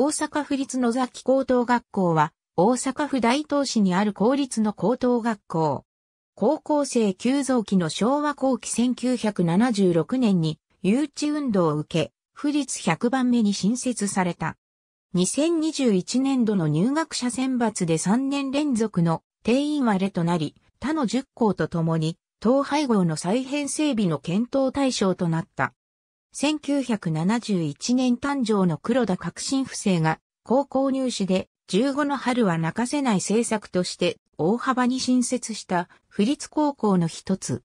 大阪府立野崎高等学校は、大阪府大東市にある公立の高等学校。高校生急増期の昭和後期1976年に、誘致運動を受け、府立100番目に新設された。2021年度の入学者選抜で3年連続の定員割れとなり、他の10校と共に、統廃合の再編整備の検討対象となった。1971年誕生の黒田革新不正が高校入試で15の春は泣かせない政策として大幅に新設した不立高校の一つ。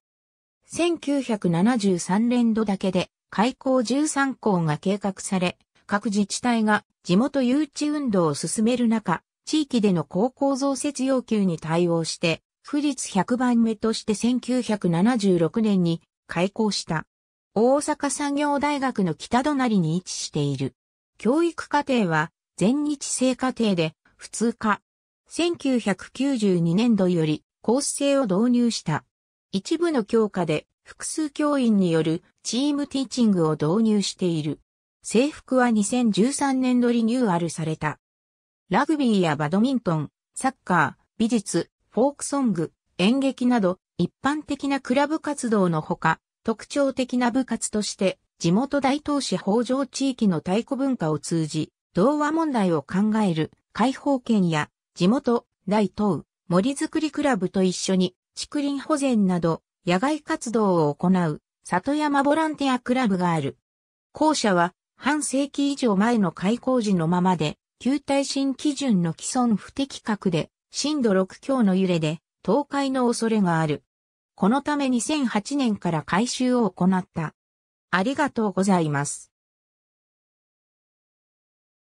1973年度だけで開校13校が計画され、各自治体が地元誘致運動を進める中、地域での高校増設要求に対応して、不立100番目として1976年に開校した。大阪産業大学の北隣に位置している。教育課程は全日制課程で普通科。1992年度よりコース制を導入した。一部の教科で複数教員によるチームティーチングを導入している。制服は2013年度リニューアルされた。ラグビーやバドミントン、サッカー、美術、フォークソング、演劇など一般的なクラブ活動のほか、特徴的な部活として、地元大東市北条地域の太鼓文化を通じ、童話問題を考える解放権や地元大東森づくりクラブと一緒に竹林保全など野外活動を行う里山ボランティアクラブがある。校舎は半世紀以上前の開校時のままで、旧耐震基準の既存不適格で、震度6強の揺れで倒壊の恐れがある。このため2008年から改修を行った。ありがとうございます。